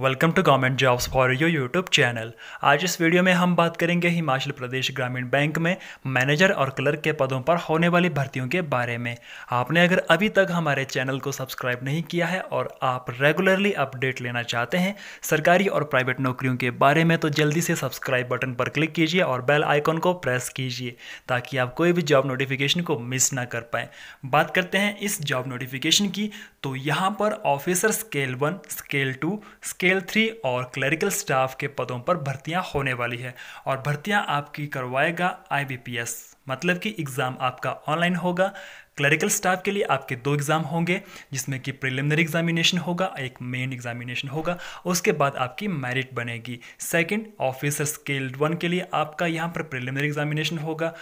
welcome to government jobs for your YouTube channel आज इस video में हम बात करेंगे हिमाचल प्रदेश ग्रामीण बैंक में मैनेजर और क्लर्क के पदों पर होने वाली भर्तियों के बारे में आपने अगर अभी तक हमारे चैनल को सब्सक्राइब नहीं किया है और आप रेगुलरली अपडेट लेना चाहते हैं सरकारी और प्राइवेट नौकरियों के बारे में तो जल्दी से सब्सक्राइब बटन पर क्लिक कीजिए और बेल आइकॉन को प्रेस कीजिए ताकि आप कोई भी जॉब नोटिफिकेशन को मिस ना कर पाएँ बात करते हैं इस जॉब नोटिफिकेशन की तो यहाँ पर officer scale one scale two scale scale three और क्लरिकल स्टाफ के पदों पर भर्तियां होने वाली है और भर्तियां आपकी करवाएगा आईबीपीएस मतलब कि एग्ज़ाम आपका ऑनलाइन होगा क्लरिकल स्टाफ के लिए आपके दो एग्ज़ाम होंगे जिसमें कि प्रिलिमिनरी एग्जामिनेशन होगा एक मेन एग्जामिनेशन होगा उसके बाद आपकी मेरिट बनेगी सेकंड ऑफिसर स्केल वन के लिए आपका यहाँ पर प्रिलिमिनरी एग्जामिनेशन होगा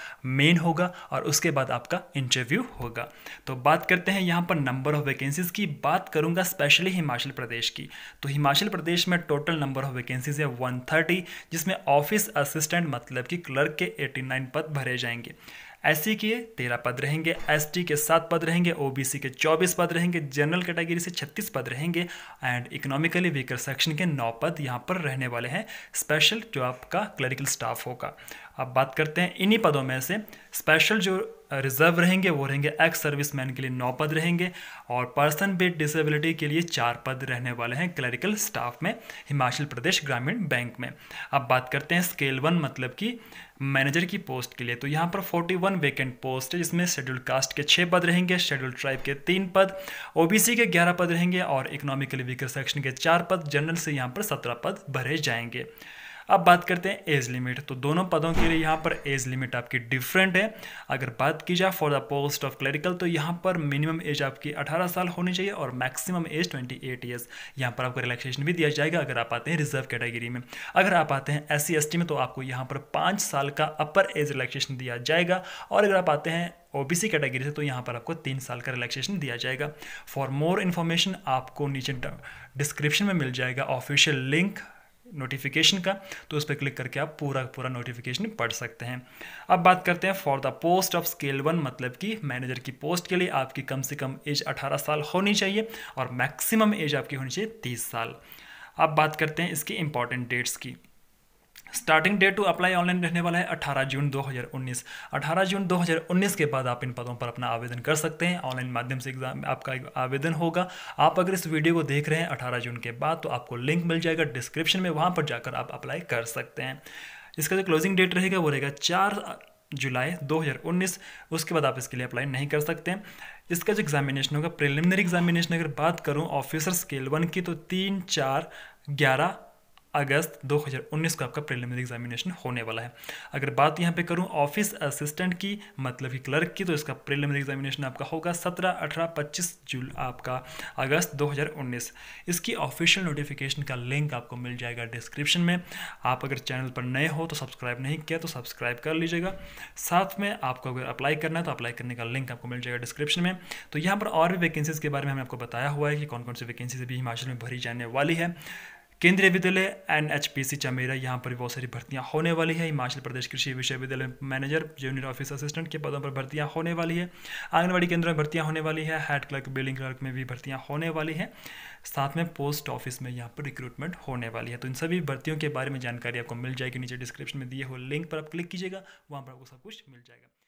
मेन होगा और उसके बाद आपका इंटरव्यू होगा तो बात करते हैं यहाँ पर नंबर ऑफ वैकेंसीज़ की बात करूँगा स्पेशली हिमाचल प्रदेश की तो हिमाचल प्रदेश में टोटल नंबर ऑफ वैकेंसीज़ है वन जिसमें ऑफिस असिस्टेंट मतलब कि क्लर्क के एटी पद भरे जाएंगे एस के तेरह पद रहेंगे एस के सात पद रहेंगे ओ के चौबीस पद रहेंगे जनरल कैटेगरी से छत्तीस पद रहेंगे एंड इकोनॉमिकली वीकर सेक्शन के नौ पद यहाँ पर रहने वाले हैं स्पेशल जो आपका क्लरिकल स्टाफ होगा अब बात करते हैं इन्हीं पदों में से स्पेशल जो रिजर्व रहेंगे वो रहेंगे एक्स सर्विस मैन के लिए नौ पद रहेंगे और पर्सन विद डिसेबिलिटी के लिए चार पद रहने वाले हैं क्लरिकल स्टाफ में हिमाचल प्रदेश ग्रामीण बैंक में अब बात करते हैं स्केल वन मतलब कि मैनेजर की पोस्ट के लिए तो यहाँ पर 41 वेकेंट पोस्ट है जिसमें शेड्यूल कास्ट के छः पद रहेंगे शेड्यूल ट्राइब के तीन पद ओबीसी के ग्यारह पद रहेंगे और इकोनॉमिकली वीकर सेक्शन के चार पद जनरल से यहाँ पर सत्रह पद भरे जाएंगे अब बात करते हैं एज लिमिट तो दोनों पदों के लिए यहाँ पर एज लिमिट आपकी डिफरेंट है अगर बात की जाए for the post of clerical तो यहाँ पर मिनिमम एज आपकी 18 साल होनी चाहिए और मैक्सिमम एज 28 एट ईयर्स यहाँ पर आपको रिलैक्सेशन भी दिया जाएगा अगर आप आते हैं रिजर्व कैटेगरी में अगर आप आते हैं एस सी में तो आपको यहाँ पर पाँच साल का अपर एज रिलैक्सेशन दिया जाएगा और अगर आप आते हैं ओबीसी कैटेगरी से तो यहाँ पर आपको तीन साल का रिलैक्सेशन दिया जाएगा फॉर मोर इन्फॉर्मेशन आपको नीचे डिस्क्रिप्शन में मिल जाएगा ऑफिशियल लिंक नोटिफिकेशन का तो उस पर क्लिक करके आप पूरा पूरा नोटिफिकेशन पढ़ सकते हैं अब बात करते हैं for the post of scale one मतलब कि मैनेजर की पोस्ट के लिए आपकी कम से कम एज 18 साल होनी चाहिए और मैक्सिमम एज आपकी होनी चाहिए 30 साल अब बात करते हैं इसकी इंपॉर्टेंट डेट्स की starting date to apply online रहने वाला है 18 जून 2019 18 जून 2019 के बाद आप इन पदों पर अपना आवेदन कर सकते हैं ऑनलाइन माध्यम से एग्जाम आपका आवेदन होगा आप अगर इस वीडियो को देख रहे हैं अठारह जून के बाद तो आपको लिंक मिल जाएगा डिस्क्रिप्शन में वहाँ पर जाकर आप अप्लाई कर सकते हैं इसका जो क्लोजिंग डेट रहेगा वो रहेगा चार जुलाई 2019 उसके बाद आप इसके लिए अप्लाई नहीं कर सकते हैं इसका जो एग्जामिनेशन होगा प्रिलिमिनरी एग्जामिनेशन अगर बात करूं ऑफिसर स्केल वन की तो तीन चार ग्यारह अगस्त 2019 को आपका प्रिलिमिनरी एग्जामिनेशन होने वाला है अगर बात यहाँ पे करूँ ऑफिस असिस्टेंट की मतलब कि क्लर्क की तो इसका प्रिलिमिनरी एग्जामिनेशन आपका होगा 17, 18, 25 जून आपका अगस्त 2019 इसकी ऑफिशियल नोटिफिकेशन का लिंक आपको मिल जाएगा डिस्क्रिप्शन में आप अगर चैनल पर नए हो तो सब्सक्राइब नहीं किया तो सब्सक्राइब कर लीजिएगा साथ में आपको अगर अप्लाई करना है तो अप्लाई करने का लिंक आपको मिल जाएगा डिस्क्रिप्शन में तो यहाँ पर और भी वैकेंसीज़ के बारे में हमने आपको बताया हुआ है कि कौन कौन सी वैकेंसीज अभी हिमाचल में भरी जाने वाली है Kendriya Vidyalaya N H P C Chamera यहाँ पर बहुत सारी भर्तियाँ होने वाली है हिमाचल प्रदेश कृषि विश्वविद्यालय मैनेजर जूनियर ऑफिस असिस्टेंट के पदों पर भर्तियाँ होने वाली है आंगनबाड़ी केंद्र में भर्तियाँ होने वाली है हेड क्लर्क बिलिंग क्लर्क में भी भर्तियाँ होने वाली हैं साथ में पोस्ट ऑफिस में यहाँ पर रिक्रूटमेंट होने वाली है तो इन सभी भर्तियों के बारे में जानकारी आपको मिल जाएगी नीचे डिस्क्रिप्शन में दिए हुए लिंक पर आप क्लिक कीजिएगा वहाँ पर आपको सब कुछ मिल जाएगा